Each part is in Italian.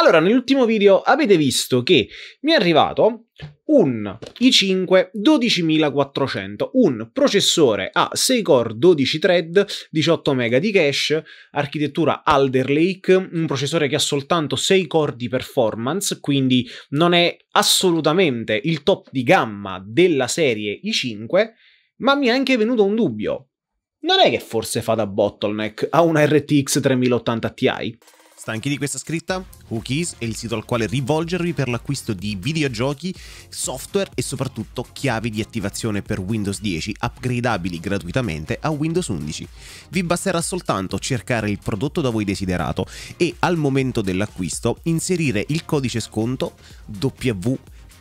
Allora, nell'ultimo video avete visto che mi è arrivato un i5 12400, un processore a 6 core 12 thread, 18 mega di cache, architettura Alder Lake, un processore che ha soltanto 6 core di performance, quindi non è assolutamente il top di gamma della serie i5, ma mi è anche venuto un dubbio. Non è che forse fa da bottleneck a una RTX 3080 Ti? Stanchi di questa scritta? Cookies è il sito al quale rivolgervi per l'acquisto di videogiochi, software e soprattutto chiavi di attivazione per Windows 10 upgradabili gratuitamente a Windows 11. Vi basterà soltanto cercare il prodotto da voi desiderato e al momento dell'acquisto inserire il codice sconto W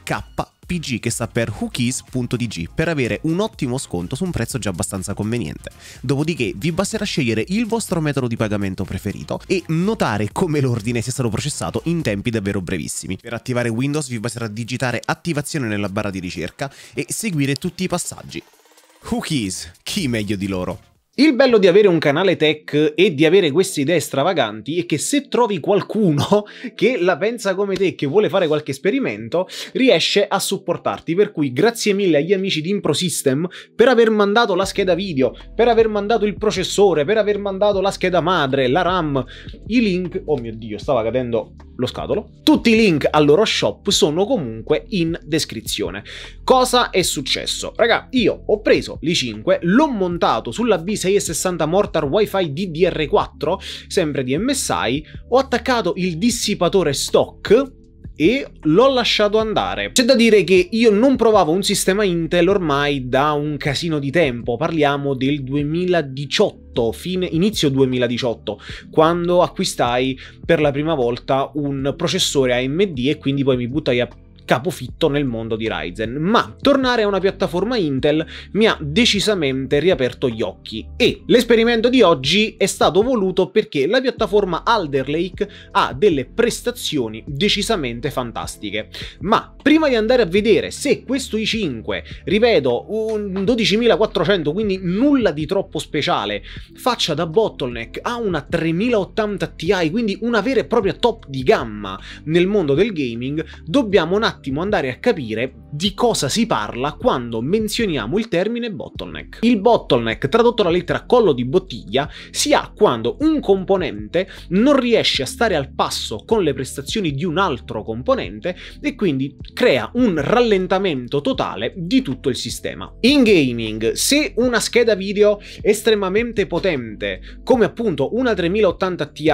KPG che sta per whokeys.dg per avere un ottimo sconto su un prezzo già abbastanza conveniente. Dopodiché vi basterà scegliere il vostro metodo di pagamento preferito e notare come l'ordine sia stato processato in tempi davvero brevissimi. Per attivare Windows vi basterà digitare attivazione nella barra di ricerca e seguire tutti i passaggi. Whokeys, chi meglio di loro? Il bello di avere un canale tech e di avere queste idee stravaganti è che se trovi qualcuno che la pensa come te, che vuole fare qualche esperimento, riesce a supportarti. Per cui grazie mille agli amici di ImproSystem per aver mandato la scheda video, per aver mandato il processore, per aver mandato la scheda madre, la RAM, i link... Oh mio Dio, stava cadendo lo scatolo. Tutti i link al loro shop sono comunque in descrizione. Cosa è successo? Raga, io ho preso l'i5, l'ho montato sulla V660 Mortar Wi-Fi DDR4, sempre di MSI, ho attaccato il dissipatore stock e l'ho lasciato andare. C'è da dire che io non provavo un sistema Intel ormai da un casino di tempo, parliamo del 2018 fine, inizio 2018, quando acquistai per la prima volta un processore AMD e quindi poi mi buttai a capofitto nel mondo di Ryzen, ma tornare a una piattaforma Intel mi ha decisamente riaperto gli occhi e l'esperimento di oggi è stato voluto perché la piattaforma Alder Lake ha delle prestazioni decisamente fantastiche. Ma prima di andare a vedere se questo i5, ripeto, un 12400, quindi nulla di troppo speciale, faccia da bottleneck a una 3080 Ti, quindi una vera e propria top di gamma nel mondo del gaming, dobbiamo un attimo attimo andare a capire di cosa si parla quando menzioniamo il termine bottleneck. Il bottleneck, tradotto la lettera collo di bottiglia, si ha quando un componente non riesce a stare al passo con le prestazioni di un altro componente e quindi crea un rallentamento totale di tutto il sistema. In gaming, se una scheda video estremamente potente, come appunto una 3080 Ti,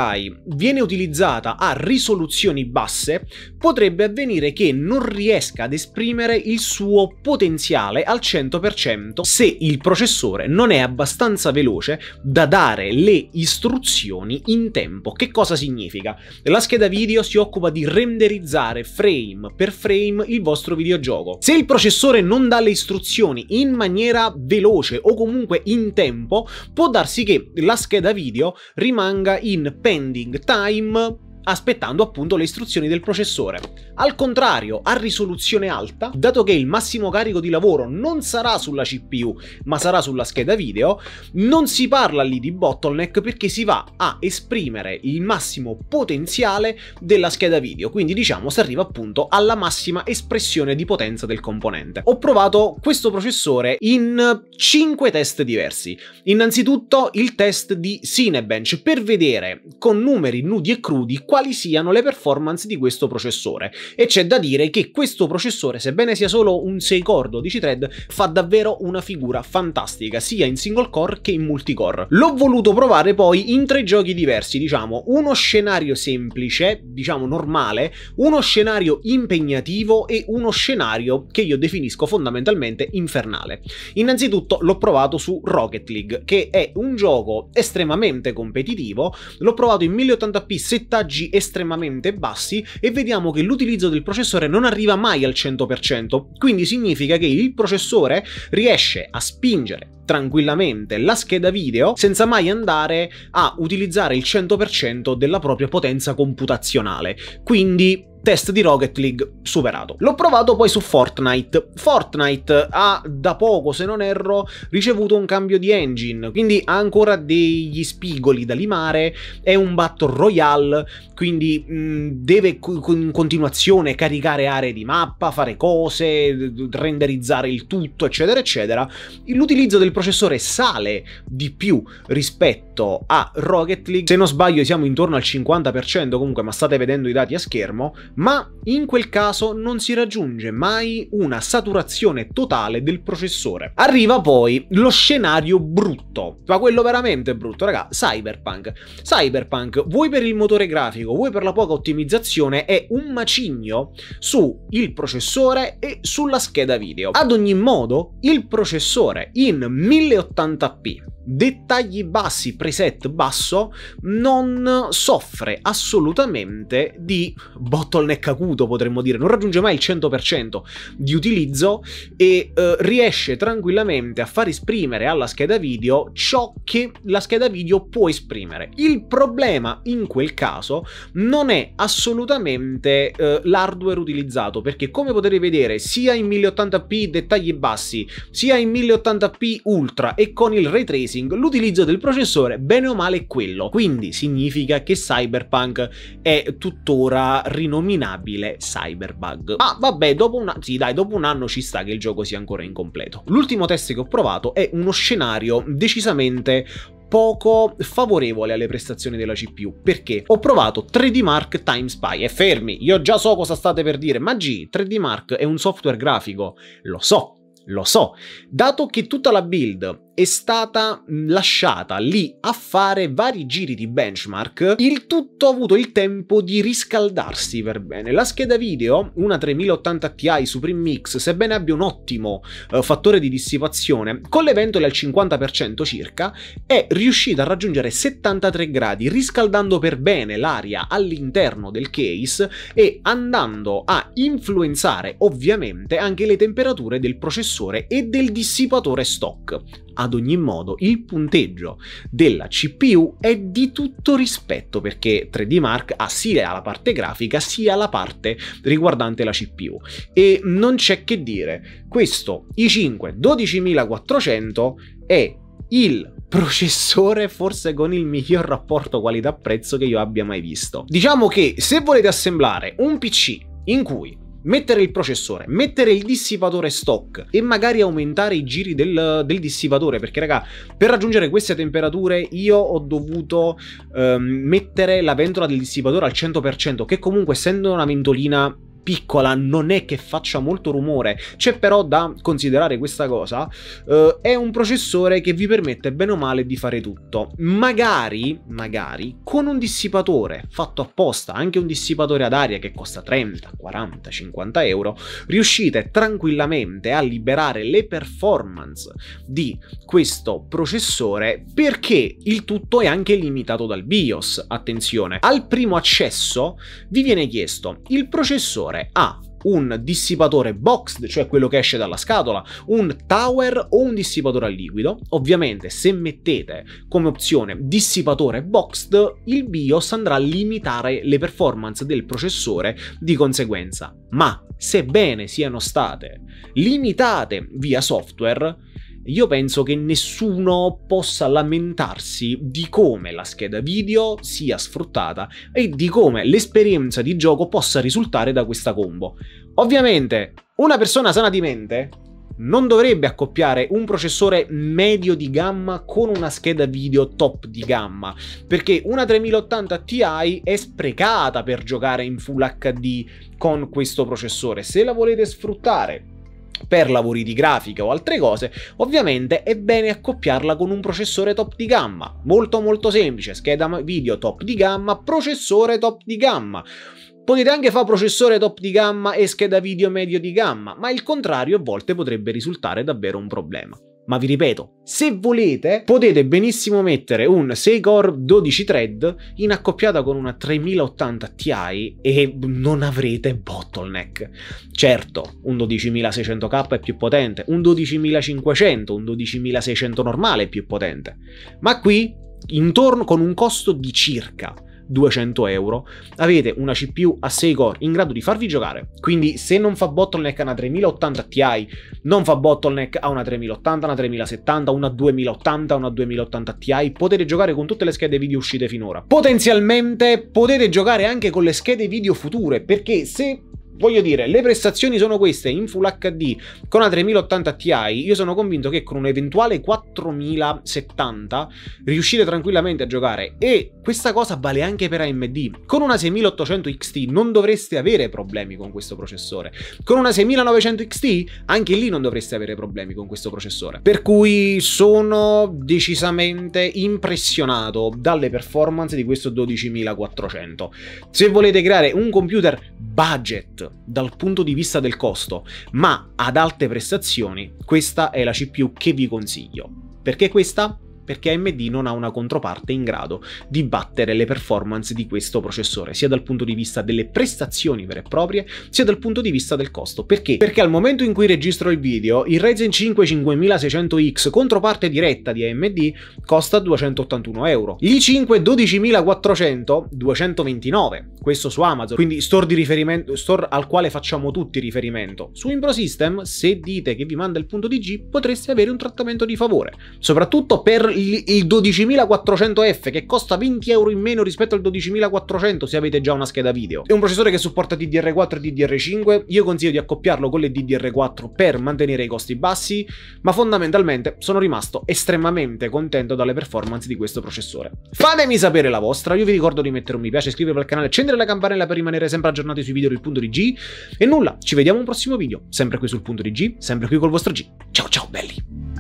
viene utilizzata a risoluzioni basse, potrebbe avvenire che non non riesca ad esprimere il suo potenziale al 100% se il processore non è abbastanza veloce da dare le istruzioni in tempo. Che cosa significa? La scheda video si occupa di renderizzare frame per frame il vostro videogioco. Se il processore non dà le istruzioni in maniera veloce o comunque in tempo, può darsi che la scheda video rimanga in pending time aspettando appunto le istruzioni del processore. Al contrario, a risoluzione alta, dato che il massimo carico di lavoro non sarà sulla CPU, ma sarà sulla scheda video, non si parla lì di bottleneck perché si va a esprimere il massimo potenziale della scheda video, quindi diciamo si arriva appunto alla massima espressione di potenza del componente. Ho provato questo processore in 5 test diversi. Innanzitutto il test di Cinebench per vedere con numeri nudi e crudi quali siano le performance di questo processore. E c'è da dire che questo processore, sebbene sia solo un 6 core 12 thread, fa davvero una figura fantastica, sia in single core che in multicore. L'ho voluto provare poi in tre giochi diversi, diciamo, uno scenario semplice, diciamo normale, uno scenario impegnativo e uno scenario che io definisco fondamentalmente infernale. Innanzitutto l'ho provato su Rocket League, che è un gioco estremamente competitivo, l'ho provato in 1080p settaggi estremamente bassi e vediamo che l'utilizzo del processore non arriva mai al 100%, quindi significa che il processore riesce a spingere tranquillamente la scheda video senza mai andare a utilizzare il 100% della propria potenza computazionale. Quindi test di Rocket League superato. L'ho provato poi su Fortnite. Fortnite ha da poco, se non erro, ricevuto un cambio di engine, quindi ha ancora degli spigoli da limare, è un battle royale, quindi mh, mm, deve in continuazione caricare aree di mappa, fare cose, renderizzare il tutto, eccetera, eccetera. L'utilizzo del processore sale di più rispetto a Rocket League. Se non sbaglio siamo intorno al 50% comunque, ma state vedendo i dati a schermo, ma in quel caso non si raggiunge mai una saturazione totale del processore. Arriva poi lo scenario brutto, ma quello veramente brutto, raga, Cyberpunk. Cyberpunk, vuoi per il motore grafico, vuoi per la poca ottimizzazione, è un macigno sul processore e sulla scheda video. Ad ogni modo, il processore in 1080p dettagli bassi, preset basso, non soffre assolutamente di bottleneck acuto, potremmo dire, non raggiunge mai il 100% di utilizzo e eh, riesce tranquillamente a far esprimere alla scheda video ciò che la scheda video può esprimere. Il problema in quel caso non è assolutamente eh, l'hardware utilizzato, perché come potete vedere sia in 1080p dettagli bassi, sia in 1080p ultra e con il ray tracing Racing, l'utilizzo del processore bene o male è quello, quindi significa che Cyberpunk è tuttora rinominabile Cyberbug. Ma vabbè, dopo un, sì, dai, dopo un anno ci sta che il gioco sia ancora incompleto. L'ultimo test che ho provato è uno scenario decisamente poco favorevole alle prestazioni della CPU perché ho provato 3D Mark Time Spy e fermi, io già so cosa state per dire, ma G, 3D Mark è un software grafico, lo so, lo so, dato che tutta la build è stata mm, lasciata lì a fare vari giri di benchmark, il tutto ha avuto il tempo di riscaldarsi per bene. La scheda video, una 3080 Ti Supreme Mix, sebbene abbia un ottimo eh, fattore di dissipazione, con le ventole al 50% circa, è riuscita a raggiungere 73 gradi, riscaldando per bene l'aria all'interno del case e andando a influenzare ovviamente anche le temperature del processore e del dissipatore stock. Ad ogni modo, il punteggio della CPU è di tutto rispetto perché 3D Mark ha sia la parte grafica sia la parte riguardante la CPU. E non c'è che dire, questo i5 12400 è il processore forse con il miglior rapporto qualità-prezzo che io abbia mai visto. Diciamo che se volete assemblare un PC in cui mettere il processore, mettere il dissipatore stock e magari aumentare i giri del, del dissipatore, perché raga, per raggiungere queste temperature io ho dovuto eh, mettere la ventola del dissipatore al 100%, che comunque essendo una ventolina piccola, non è che faccia molto rumore. C'è però da considerare questa cosa, eh, è un processore che vi permette bene o male di fare tutto. Magari, magari, con un dissipatore fatto apposta, anche un dissipatore ad aria che costa 30, 40, 50 euro, riuscite tranquillamente a liberare le performance di questo processore perché il tutto è anche limitato dal BIOS. Attenzione, al primo accesso vi viene chiesto il processore giocatore ha un dissipatore boxed, cioè quello che esce dalla scatola, un tower o un dissipatore a liquido. Ovviamente se mettete come opzione dissipatore boxed, il BIOS andrà a limitare le performance del processore di conseguenza. Ma sebbene siano state limitate via software, io penso che nessuno possa lamentarsi di come la scheda video sia sfruttata e di come l'esperienza di gioco possa risultare da questa combo. Ovviamente, una persona sana di mente non dovrebbe accoppiare un processore medio di gamma con una scheda video top di gamma, perché una 3080 Ti è sprecata per giocare in Full HD con questo processore. Se la volete sfruttare per lavori di grafica o altre cose, ovviamente è bene accoppiarla con un processore top di gamma. Molto molto semplice, scheda video top di gamma, processore top di gamma. Potete anche fare processore top di gamma e scheda video medio di gamma, ma il contrario a volte potrebbe risultare davvero un problema ma vi ripeto, se volete potete benissimo mettere un 6 core 12 thread in accoppiata con una 3080 Ti e non avrete bottleneck. Certo, un 12600K è più potente, un 12500, un 12600 normale è più potente, ma qui intorno con un costo di circa 200 euro, avete una CPU a 6 core in grado di farvi giocare. Quindi se non fa bottleneck a una 3080 Ti, non fa bottleneck a una 3080, una 3070, una 2080, una 2080 Ti, potete giocare con tutte le schede video uscite finora. Potenzialmente potete giocare anche con le schede video future, perché se voglio dire, le prestazioni sono queste in Full HD con una 3080 Ti. Io sono convinto che con un eventuale 4070 riuscite tranquillamente a giocare. E questa cosa vale anche per AMD. Con una 6800 XT non dovreste avere problemi con questo processore. Con una 6900 XT anche lì non dovreste avere problemi con questo processore. Per cui sono decisamente impressionato dalle performance di questo 12400. Se volete creare un computer budget dal punto di vista del costo, ma ad alte prestazioni, questa è la CPU che vi consiglio. Perché questa? perché AMD non ha una controparte in grado di battere le performance di questo processore, sia dal punto di vista delle prestazioni vere e proprie, sia dal punto di vista del costo. Perché? Perché al momento in cui registro il video, il Ryzen 5 5600X, controparte diretta di AMD, costa 281 euro. i5 12400, 229, questo su Amazon, quindi store, store al quale facciamo tutti riferimento. Su ImproSystem, se dite che vi manda il punto di G, potreste avere un trattamento di favore, soprattutto per il, 12400F che costa 20 euro in meno rispetto al 12400 se avete già una scheda video. È un processore che supporta DDR4 e DDR5, io consiglio di accoppiarlo con le DDR4 per mantenere i costi bassi, ma fondamentalmente sono rimasto estremamente contento dalle performance di questo processore. Fatemi sapere la vostra, io vi ricordo di mettere un mi piace, iscrivervi al canale, accendere la campanella per rimanere sempre aggiornati sui video del punto di G e nulla, ci vediamo in un prossimo video, sempre qui sul punto di G, sempre qui col vostro G. Ciao ciao belli!